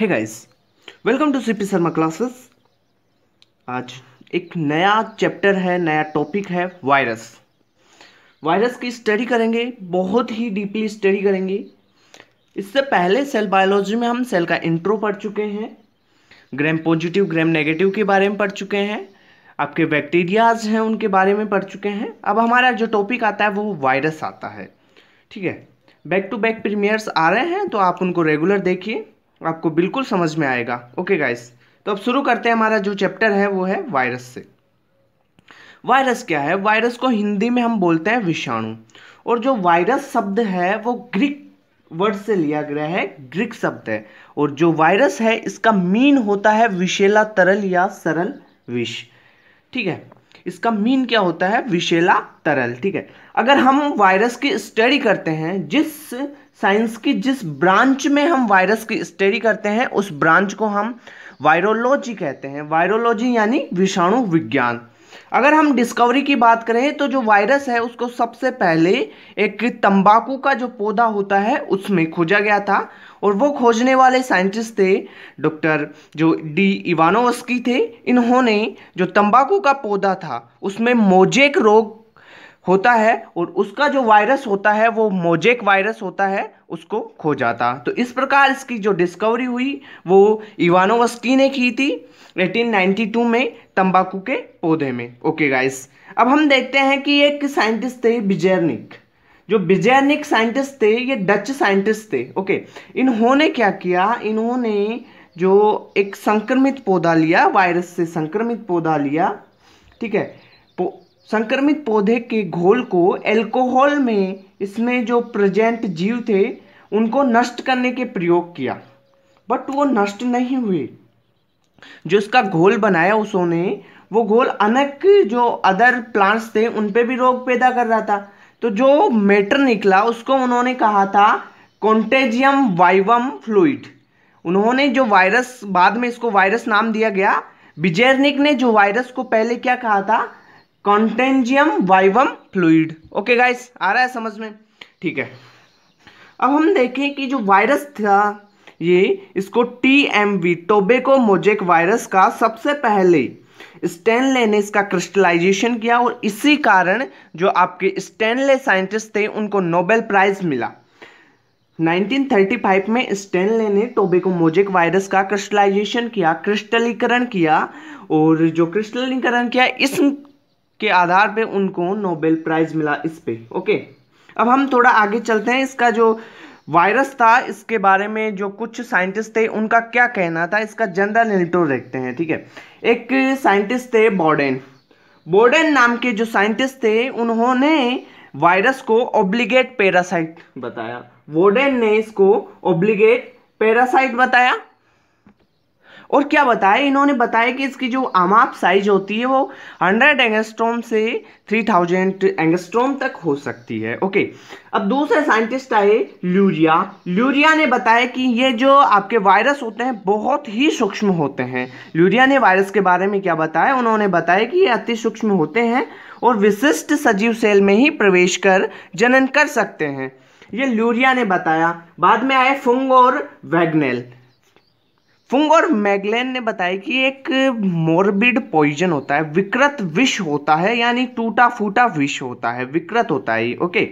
है guys welcome to CP Sharma classes आज एक नया चैप्टर है नया टॉपिक है वायरस वायरस की स्टडी करेंगे बहुत ही डीपली स्टडी करेंगे इससे पहले सेल बायोलॉजी में हम सेल का इंट्रो पढ़ चुके हैं ग्रैम पॉजिटिव ग्रैम नेगेटिव के बारे में पढ़ चुके हैं आपके बैक्टीरियाज हैं उनके बारे में पढ़ चुके हैं अब हमारा जो टॉपिक आता है वो वायरस आता है ठीक है बैक टू बैक प्रीमियर्स आ रहे हैं तो आप उनको रेगुलर देखिए आपको बिल्कुल समझ में आएगा ओके गाइस तो अब शुरू करते हैं हमारा जो चैप्टर है वो है वायरस से वायरस क्या है वायरस को हिंदी में हम बोलते हैं विषाणु और जो वायरस शब्द है वो ग्रीक वर्ड से लिया गया है ग्रीक शब्द है और जो वायरस है इसका मीन होता है विशेला तरल या सरल विष ठीक है इसका मीन क्या होता है विशेला तरल ठीक है अगर हम वायरस की स्टडी करते हैं जिस साइंस की जिस ब्रांच में हम वायरस की स्टडी करते हैं उस ब्रांच को हम वायरोलॉजी कहते हैं वायरोलॉजी यानी विषाणु विज्ञान अगर हम डिस्कवरी की बात करें तो जो वायरस है उसको सबसे पहले एक तंबाकू का जो पौधा होता है उसमें खोजा गया था और वो खोजने वाले साइंटिस्ट थे डॉक्टर जो डी इवानोवस्की थे इन्होंने जो तंबाकू का पौधा था उसमें मोजेक रोग होता है और उसका जो वायरस होता है वो मोजेक वायरस होता है उसको खो जाता तो इस प्रकार इसकी जो डिस्कवरी हुई वो इवानोवस्की ने की थी 1892 में तंबाकू के पौधे में ओके गाइस अब हम देखते हैं कि एक साइंटिस्ट थे बिजेरनिक जो बिजेरनिक साइंटिस्ट थे ये डच साइंटिस्ट थे ओके इन्होंने क्या किया इन्होंने जो एक संक्रमित पौधा लिया वायरस से संक्रमित पौधा लिया ठीक है संक्रमित पौधे के घोल को एल्कोहल में इसमें जो प्रेजेंट जीव थे उनको नष्ट करने के प्रयोग किया बट वो नष्ट नहीं हुए जो इसका घोल बनाया उसने वो घोल अनेक जो अदर प्लांट्स थे उन पे भी रोग पैदा कर रहा था तो जो मेटर निकला उसको उन्होंने कहा था कॉन्टेजियम वाइवम फ्लूड उन्होंने जो वायरस बाद में इसको वायरस नाम दिया गया बिजेरनिक ने जो वायरस को पहले क्या कहा था कॉन्टेंजियम वाइवम फ्लूड ओके गाइस आ रहा है समझ में ठीक है अब हम देखें कि जो वायरस था ये इसको T M V tobacco mosaic virus का सबसे पहले स्टेनले ने इसका क्रिस्टलाइजेशन किया और इसी कारण जो आपके स्टेनले साइंटिस्ट थे उनको नोबेल प्राइज मिला 1935 में स्टेनले ने टोबेको मोजेक वायरस का क्रिस्टलाइजेशन किया क्रिस्टलीकरण किया और जो क्रिस्टलीकरण किया इस के आधार पे उनको नोबेल प्राइज़ मिला इस पे ओके अब हम थोड़ा आगे चलते हैं इसका जो वायरस था इसके बारे में जो कुछ साइंटिस्ट थे उनका क्या कहना था इसका जनरल निटो रखते हैं ठीक है एक साइंटिस्ट थे बॉर्डेन बॉर्डेन नाम के जो साइंटिस्ट थे उन्होंने वायरस को ओब्लिगेट पैरासाइट बताया वोडेन ने इसको ओब्लिगेट पैरासाइट बताया और क्या बताया इन्होंने बताया कि इसकी जो आमाप साइज होती है वो 100 एंगस्ट्रोम से 3000 एंगस्ट्रोम तक हो सकती है ओके अब दूसरे साइंटिस्ट आए ल्यूरिया ल्यूरिया ने बताया कि ये जो आपके वायरस होते हैं बहुत ही सूक्ष्म होते हैं ल्यूरिया ने वायरस के बारे में क्या बताया उन्होंने बताया कि ये अति सूक्ष्म होते हैं और विशिष्ट सजीव सेल में ही प्रवेश कर जनन कर सकते हैं ये ल्यूरिया ने बताया बाद में आए फुंग और वैगनेल फुंग और मैगलेन ने बताया कि एक मोरबिड पॉइजन होता है विकृत विष होता है यानी टूटा फूटा विष होता है विकृत होता है ओके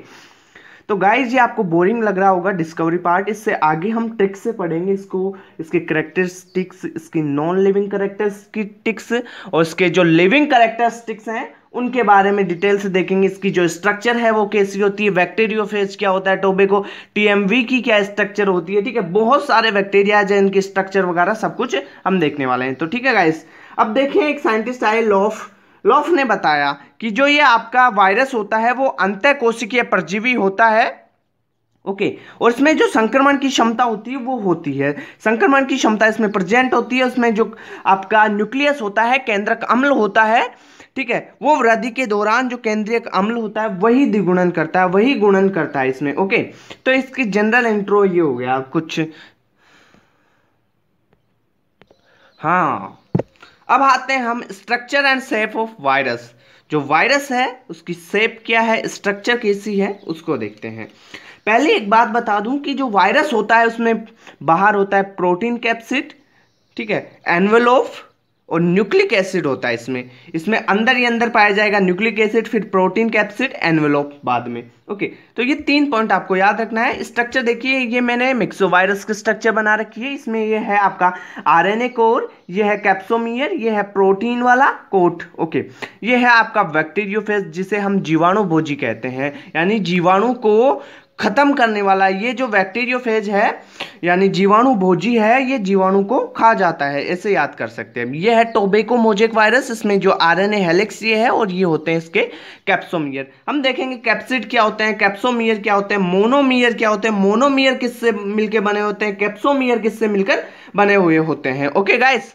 तो गाइज ये आपको बोरिंग लग रहा होगा डिस्कवरी पार्ट इससे आगे हम ट्रिक्स से पढ़ेंगे इसको इसके करेक्टरिस्टिक्स इसकी नॉन लिविंग करेक्टरिस्टिक्स और इसके जो लिविंग करेक्टरिस्टिक्स हैं उनके बारे में डिटेल से देखेंगे इसकी जो स्ट्रक्चर है वो कैसी होती है बैक्टेरियो क्या होता है टोबेको टीएमवी की क्या स्ट्रक्चर होती है ठीक है बहुत सारे बैक्टीरिया जो इनकी स्ट्रक्चर वगैरह सब कुछ हम देखने वाले हैं तो ठीक है गाइस अब देखें एक साइंटिस्ट आए लॉफ लॉफ ने बताया कि जो ये आपका वायरस होता है वो अंत परजीवी होता है ओके okay. और इसमें जो संक्रमण की क्षमता होती है वो होती है संक्रमण की क्षमता इसमें प्रेजेंट होती है उसमें जो आपका न्यूक्लियस होता है केंद्रक अम्ल होता है ठीक है वो वृद्धि के दौरान जो केंद्रीय अम्ल होता है वही द्विगुणन करता है वही गुणन करता है इसमें ओके तो इसकी जनरल इंट्रो ये हो गया कुछ हाँ अब आते हैं हम structure and shape of virus जो वायरस है उसकी सेप क्या है स्ट्रक्चर कैसी है उसको देखते हैं पहले एक बात बता दूं कि जो वायरस होता है उसमें बाहर होता है प्रोटीन कैप्सिड ठीक है एनवेलोफ और न्यूक्लिक एसिड होता है इसमें इसमें अंदर ही अंदर पाया जाएगा न्यूक्लिक एसिड फिर प्रोटीन कैप्सिड एनवेलोप बाद में ओके तो ये तीन पॉइंट आपको याद रखना है स्ट्रक्चर देखिए ये मैंने मिक्सो वायरस का स्ट्रक्चर बना रखी है इसमें ये है आपका आरएनए कोर ये है कैप्सोमियर ये है प्रोटीन वाला कोट ओके ये है आपका बैक्टीरियोफेज जिसे हम जीवाणु भोजी कहते हैं यानी जीवाणु को खत्म करने वाला ये जो बैक्टीरियोफेज है यानी जीवाणु भोजी है ये जीवाणु को खा जाता है ऐसे याद कर सकते हैं ये है टोबेको मोजेक वायरस इसमें जो आर एन हेलिक्स ये है और ये होते हैं इसके कैप्सोमियर हम देखेंगे कैप्सिड क्या होते हैं कैप्सोमियर क्या होते हैं मोनोमियर क्या होते हैं मोनोमियर किससे मिलकर बने होते हैं कैप्सोमियर किससे मिलकर बने हुए होते हैं ओके गाइस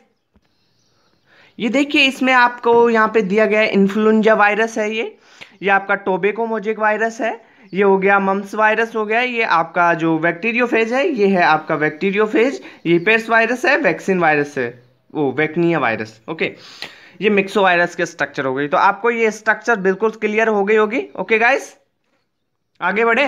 ये देखिए इसमें आपको यहाँ पे दिया गया इन्फ्लुंजा वायरस है ये ये आपका टोबेको मोजेक वायरस है ये हो गया मम्स वायरस हो गया ये आपका जो फेज है ये है आपका फेज ये पेस्ट वायरस है वैक्सीन वायरस है वो वैक्निया वायरस ओके ये मिक्सो वायरस के स्ट्रक्चर हो गई तो आपको ये स्ट्रक्चर बिल्कुल क्लियर हो गई होगी ओके गाइस आगे बढ़े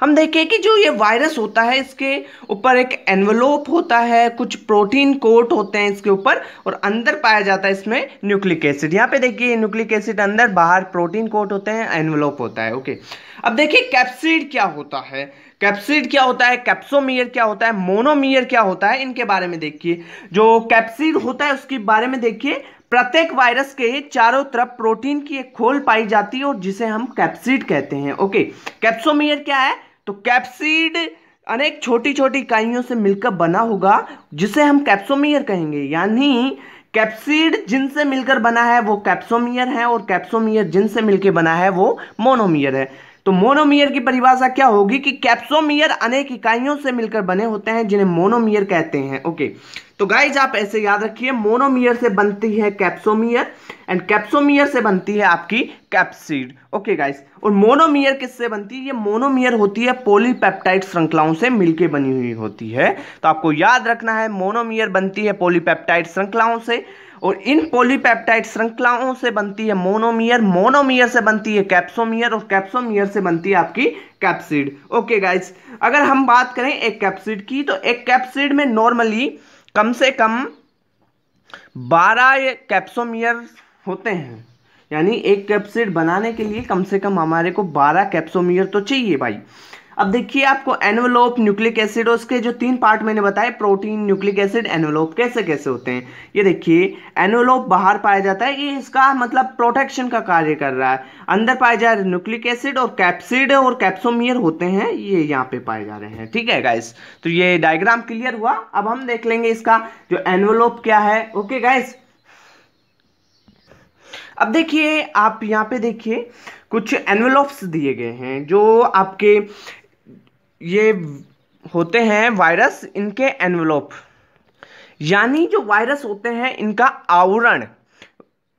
हम देखें कि जो ये वायरस होता है इसके ऊपर एक एनवलोप होता है कुछ प्रोटीन कोट होते हैं इसके ऊपर और अंदर पाया जाता है इसमें न्यूक्लिक एसिड यहाँ पे देखिए न्यूक्लिक एसिड अंदर बाहर प्रोटीन कोट होते हैं एनवलोप होता है ओके अब देखिए कैप्सिड क्या होता है कैप्सिड क्या होता है कैप्सोमियर क्या होता है मोनोमियर क्या होता है इनके बारे में देखिए जो कैप्सिड होता है उसके बारे में देखिए प्रत्येक वायरस के चारों तरफ प्रोटीन की एक खोल पाई जाती है और जिसे हम कैप्सिड कहते हैं ओके कैप्सोमियर क्या है तो कैप्सीड अनेक छोटी छोटी इकाइयों से मिलकर बना होगा जिसे हम कैप्सोमियर कहेंगे यानी कैप्सीड जिनसे मिलकर बना है वो कैप्सोमियर है और कैप्सोमियर जिनसे मिलकर बना है वो मोनोमियर है तो मोनोमियर की परिभाषा क्या होगी कि कैप्सोमियर अनेक इकाइयों से मिलकर बने होते हैं जिन्हें मोनोमियर कहते हैं ओके तो गाइज आप ऐसे याद रखिए मोनोमियर से बनती है कैप्सोमियर एंड कैप्सोमियर से बनती है आपकी कैप्सीड ओके गाइज और मोनोमियर किससे बनती है ये मोनोमियर होती है पोलीपेप्टाइड श्रृंखलाओं से मिलकर बनी हुई होती है तो आपको याद रखना है मोनोमियर बनती है पोलीपेप्टाइड श्रृंखलाओं से और इन पॉलीपेप्टाइड श्रृंखलाओं से बनती है मोनोमियर मोनोमियर से बनती है कैप्सोमियर और कैप्सोमियर से बनती है आपकी कैप्सिड ओके गाइज अगर हम बात करें एक कैप्सिड की तो एक कैप्सिड में नॉर्मली कम से कम बारह कैप्सोमियर होते हैं यानी एक कैप्सिड बनाने के लिए कम से कम हमारे को बारह कैप्सोमियर तो चाहिए भाई अब देखिए आपको एनवलोप न्यूक्लिक एसिड और उसके जो तीन पार्ट मैंने बताए प्रोटीन न्यूक्लिक एसिड एनवलोप कैसे कैसे होते हैं ये देखिए एनवलोप बाहर पाया जाता है ये इसका मतलब प्रोटेक्शन का कार्य कर रहा है अंदर पाए जा रहे न्यूक्लिक एसिड और कैप्सिड और कैप्सोमियर होते हैं ये यहाँ पे पाए जा रहे हैं ठीक है गाइस तो ये डायग्राम क्लियर हुआ अब हम देख लेंगे इसका जो एनवलोप क्या है ओके गाइस अब देखिए आप यहाँ पे देखिए कुछ एनवेलॉप्स दिए गए हैं जो आपके ये होते हैं वायरस इनके एनवलोप यानी जो वायरस होते हैं इनका आवरण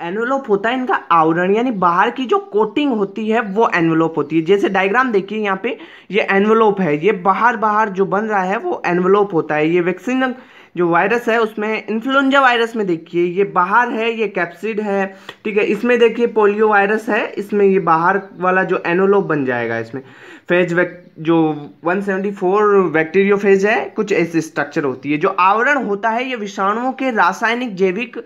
एनवलोप होता है इनका आवरण यानी बाहर की जो कोटिंग होती है वो एनवलोप होती है जैसे डायग्राम देखिए यहाँ पे ये एनवलोप है ये बाहर बाहर जो बन रहा है वो एनवलोप होता है ये वैक्सीन जो वायरस है उसमें इन्फ्लुएंजा वायरस में देखिए ये बाहर है ये कैप्सिड है ठीक है इसमें देखिए पोलियो वायरस है इसमें ये बाहर वाला जो एनोलोप बन जाएगा इसमें फेज जो 174 बैक्टीरियोफेज है कुछ ऐसी स्ट्रक्चर होती है जो आवरण होता है ये विषाणुओं के रासायनिक जैविक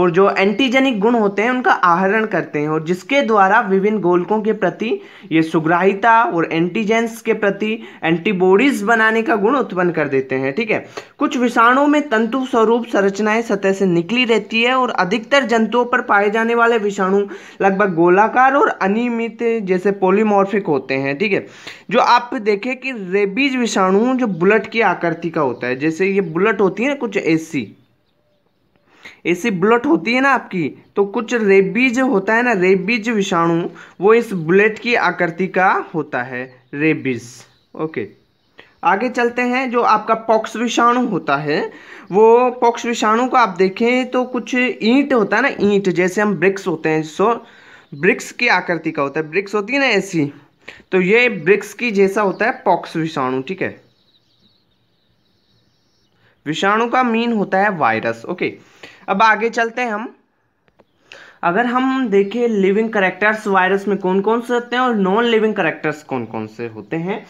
और जो एंटीजेनिक गुण होते हैं उनका आहरण करते हैं और जिसके द्वारा विभिन्न गोलकों के प्रति ये सुग्राहिता और एंटीजेंस के प्रति एंटीबॉडीज बनाने का गुण उत्पन्न कर देते हैं ठीक है कुछ विषाणुओं में तंतु स्वरूप संरचनाएं सतह से निकली रहती है और अधिकतर जंतुओं पर पाए जाने वाले विषाणु लगभग गोलाकार और अनियमित जैसे पोलीमॉर्फिक होते हैं ठीक है जो आप देखें कि रेबीज विषाणु जो बुलेट की आकृति का होता है जैसे ये बुलेट होती है ना कुछ एसी ऐसी बुलेट होती है ना आपकी तो कुछ रेबीज होता है ना रेबीज विषाणु वो इस बुलेट की आकृति का होता है रेबीज ओके आगे चलते हैं जो आपका पॉक्स विषाणु होता है वो पॉक्स विषाणु को आप देखें तो कुछ ईंट होता है ना ईंट जैसे हम ब्रिक्स होते हैं सो ब्रिक्स की आकृति का होता है ब्रिक्स होती है ना ऐसी तो ये ब्रिक्स की जैसा होता है पॉक्स विषाणु ठीक है विषाणु का मीन होता है वायरस ओके अब आगे चलते हैं हम अगर हम देखें लिविंग करेक्टर्स वायरस में कौन कौन से होते हैं और नॉन लिविंग करेक्टर्स कौन कौन से होते हैं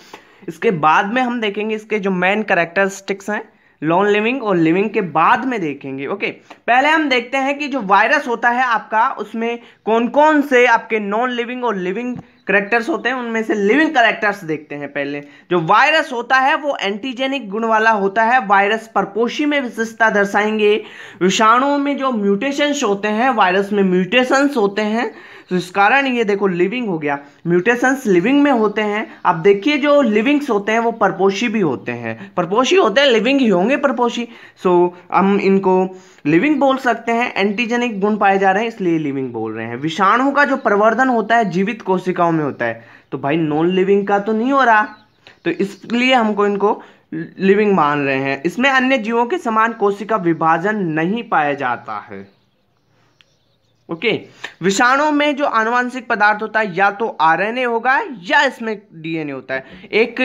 इसके बाद में हम देखेंगे इसके जो मेन करेक्टरिस्टिक्स हैं नॉन लिविंग और लिविंग के बाद में देखेंगे ओके पहले हम देखते हैं कि जो वायरस होता है आपका उसमें कौन कौन से आपके नॉन लिविंग और लिविंग करेक्टर्स होते हैं उनमें से लिविंग करेक्टर्स देखते हैं पहले जो वायरस होता है वो एंटीजेनिक गुण वाला होता है वायरस परपोशी में विशेषता दर्शाएंगे विषाणुओं में जो म्यूटेशंस होते हैं वायरस में म्यूटेशंस होते हैं तो इस कारण ये देखो लिविंग हो गया म्यूटेशंस लिविंग में होते हैं आप देखिए जो लिविंग्स होते हैं वो परपोशी भी होते हैं परपोशी होते हैं लिविंग ही होंगे परपोशी सो so, हम इनको लिविंग बोल सकते हैं एंटीजेनिक गुण पाए जा रहे हैं इसलिए लिविंग बोल रहे हैं विषाणु का जो प्रवर्धन होता है जीवित कोशिकाओं में में होता है तो भाई नॉन लिविंग का तो नहीं हो रहा तो इसलिए हमको इनको लिविंग मान रहे हैं इसमें अन्य जीवों के समान कोशिका विभाजन नहीं पाया जाता है ओके विषाणु में जो आनुवांशिक पदार्थ होता है या तो आरएनए होगा या इसमें डीएनए होता है एक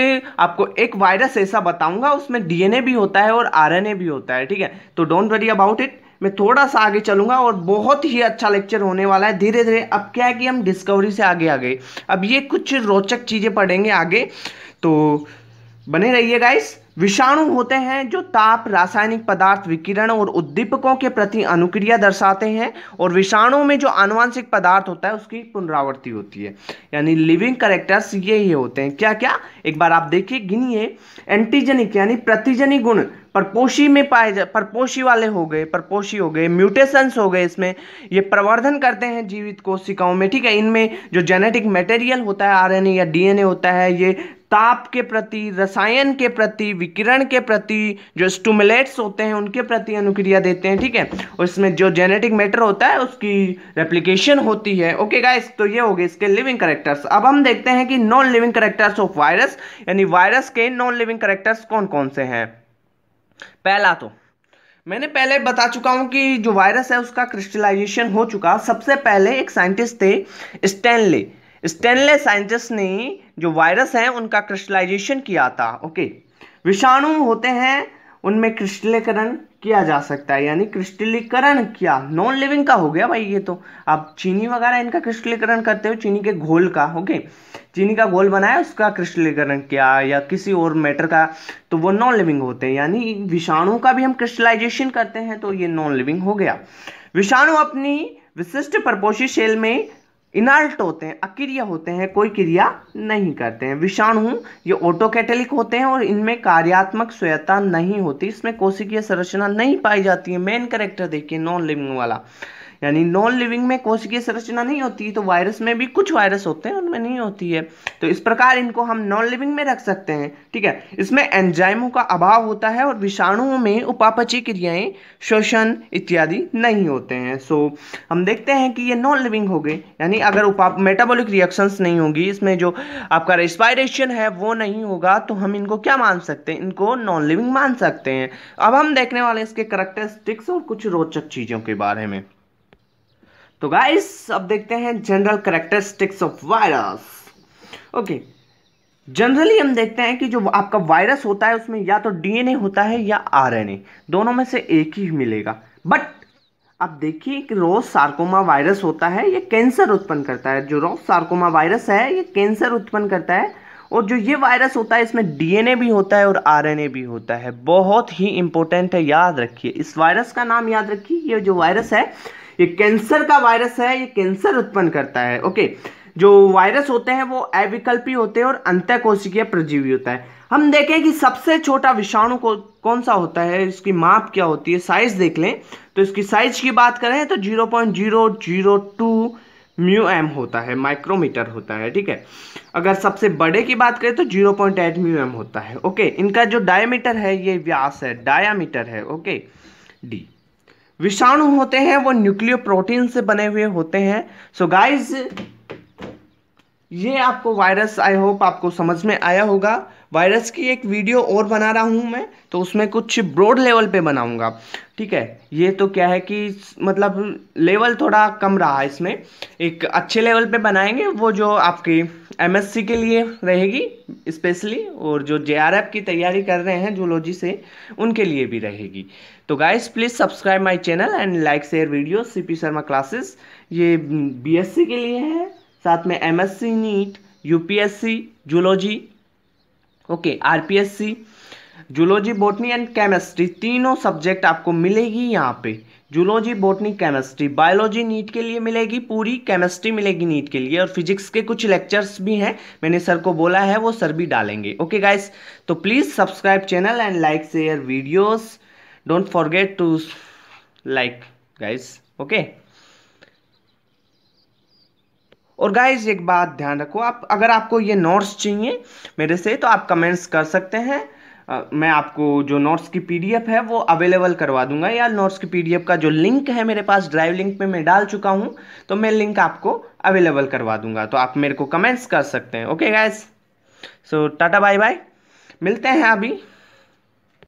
आपको एक वायरस ऐसा बताऊंगा उसमें डीएनए भी होता है और आरएनए भी होता है ठीक है तो डोंट वरी अबाउट इट मैं थोड़ा सा आगे चलूँगा और बहुत ही अच्छा लेक्चर होने वाला है धीरे धीरे अब क्या है कि हम डिस्कवरी से आगे आ गए अब ये कुछ रोचक चीज़ें पढ़ेंगे आगे तो बने रहिए गाइस विषाणु होते हैं जो ताप रासायनिक पदार्थ विकिरण और उद्दीपकों के प्रति अनुक्रिया दर्शाते हैं और विषाणु में जो आनुवांशिक पदार्थ होता है उसकी पुनरावृत्ति होती है यानी लिविंग करेक्टर्स ये ही होते हैं क्या क्या एक बार आप देखिए गिनिए एंटीजेनिक यानी प्रतिजनी गुण परपोशी में पाए जा परपोशी वाले हो गए परपोशी हो गए म्यूटेशंस हो गए इसमें ये प्रवर्धन करते हैं जीवित कोशिकाओं में ठीक है इनमें जो जेनेटिक मटेरियल होता है आरएनए या डीएनए होता है ये ताप के प्रति रसायन के प्रति विकिरण के प्रति जो स्टूमुलेट्स होते हैं उनके प्रति अनुक्रिया देते हैं ठीक है और इसमें जो जेनेटिक मैटर होता है उसकी रेप्लिकेशन होती है ओके गाइस तो ये हो गए इसके लिविंग करेक्टर्स अब हम देखते हैं कि non living characters of virus यानी वायरस के नॉन लिविंग करेक्टर्स कौन कौन से हैं पहला तो मैंने पहले बता चुका हूँ कि जो वायरस है उसका क्रिस्टलाइजेशन हो चुका सबसे पहले एक साइंटिस्ट थे स्टैनले स्टैनले साइंटिस्ट ने जो वायरस है उनका क्रिस्टलाइजेशन किया था ओके विषाणु होते हैं उनमें क्रिस्टलीकरण किया जा सकता है यानी क्रिस्टलीकरण किया नॉन लिविंग का हो गया भाई ये तो आप चीनी वगैरह इनका क्रिस्टलीकरण करते हो चीनी के घोल का ओके चीनी का घोल बनाया उसका क्रिस्टलीकरण किया या किसी और मैटर का तो वो नॉन लिविंग होते हैं यानी विषाणु का भी हम क्रिस्टलाइजेशन करते हैं तो ये नॉन लिविंग हो गया विषाणु अपनी विशिष्ट परपोषी शेल में इनाल्ट होते हैं अक्रिय होते हैं कोई क्रिया नहीं करते हैं विषाणु ये ऑटोकैटेलिक होते हैं और इनमें कार्यात्मक स्वयता नहीं होती इसमें कोशिकीय संरचना नहीं पाई जाती है मेन करेक्टर देखिए नॉन लिविंग वाला यानी नॉन लिविंग में कोशिकीय संरचना नहीं होती तो वायरस में भी कुछ वायरस होते हैं उनमें नहीं होती है तो इस प्रकार इनको हम नॉन लिविंग में रख सकते हैं ठीक है इसमें एंजाइमों का अभाव होता है और विषाणुओं में उपापचय क्रियाएं शोषण इत्यादि नहीं होते हैं सो हम देखते हैं कि ये नॉन लिविंग हो गए यानी अगर उपा मेटाबोलिक रिएक्शंस नहीं होगी इसमें जो आपका रेस्पायरेशन है वो नहीं होगा तो हम इनको क्या मान सकते हैं इनको नॉन लिविंग मान सकते हैं अब हम देखने वाले इसके करेक्टरिस्टिक्स और कुछ रोचक चीज़ों के बारे में तो गाइस अब देखते हैं general characteristics of virus okay generally हम देखते हैं कि जो आपका वायरस होता है उसमें या तो डीएनए होता है या आरएनए दोनों में से एक ही मिलेगा बट अब देखिए कि रोज सार्कोमा वायरस होता है ये कैंसर उत्पन्न करता है जो रोज सार्कोमा वायरस है ये कैंसर उत्पन्न करता है और जो ये वायरस होता है इसमें डीएनए भी होता है और आरएनए भी होता है बहुत ही इंपॉर्टेंट है याद रखिए इस वायरस का नाम याद रखिए ये जो वायरस है ये कैंसर का वायरस है ये कैंसर उत्पन्न करता है ओके जो वायरस होते हैं वो अविकल्पी होते हैं और अंत्यकोशिकीय प्रजीवी होता है हम देखें कि सबसे छोटा विषाणु को कौन सा होता है इसकी माप क्या होती है साइज देख लें तो इसकी साइज की बात करें तो 0.002 म्यू एम होता है माइक्रोमीटर होता है ठीक है अगर सबसे बड़े की बात करें तो 0.8 म्यू एम होता है ओके इनका जो डायमीटर है ये व्यास है डायामीटर है ओके डी विषाणु होते हैं वो न्यूक्लियो प्रोटीन से बने हुए होते हैं सो so गाइज ये आपको वायरस आई होप आपको समझ में आया होगा वायरस की एक वीडियो और बना रहा हूँ मैं तो उसमें कुछ ब्रॉड लेवल पे बनाऊंगा ठीक है ये तो क्या है कि मतलब लेवल थोड़ा कम रहा है इसमें एक अच्छे लेवल पे बनाएंगे वो जो आपकी एमएससी के लिए रहेगी स्पेशली और जो जे की तैयारी कर रहे हैं जूलॉजी से उनके लिए भी रहेगी तो guys please subscribe my channel and like share video C Sharma classes ये बी हम्म, के लिए है साथ में MSc NEET C zoology okay RPSC zoology botany and chemistry तीनों सब्जेक्ट आपको मिलेगी यहाँ पे zoology botany chemistry biology NEET के लिए मिलेगी पूरी केमिस्ट्री मिलेगी नीट के लिए और फिजिक्स के कुछ लेक्चर्स भी हैं मैंने सर को बोला है वो सर भी डालेंगे ओके गाइस तो please subscribe channel and like share videos don't forget to like guys okay और गाइज एक बात ध्यान रखो आप अगर आपको ये नोट्स चाहिए मेरे से तो आप कमेंट्स कर सकते हैं मैं आपको जो नोट्स की पीडीएफ है वो अवेलेबल करवा दूंगा या नोट्स की पीडीएफ का जो लिंक है मेरे पास ड्राइव लिंक में मैं डाल चुका हूँ तो मैं लिंक आपको अवेलेबल करवा दूंगा तो आप मेरे को कमेंट्स कर सकते हैं okay guys so tata bye bye मिलते हैं अभी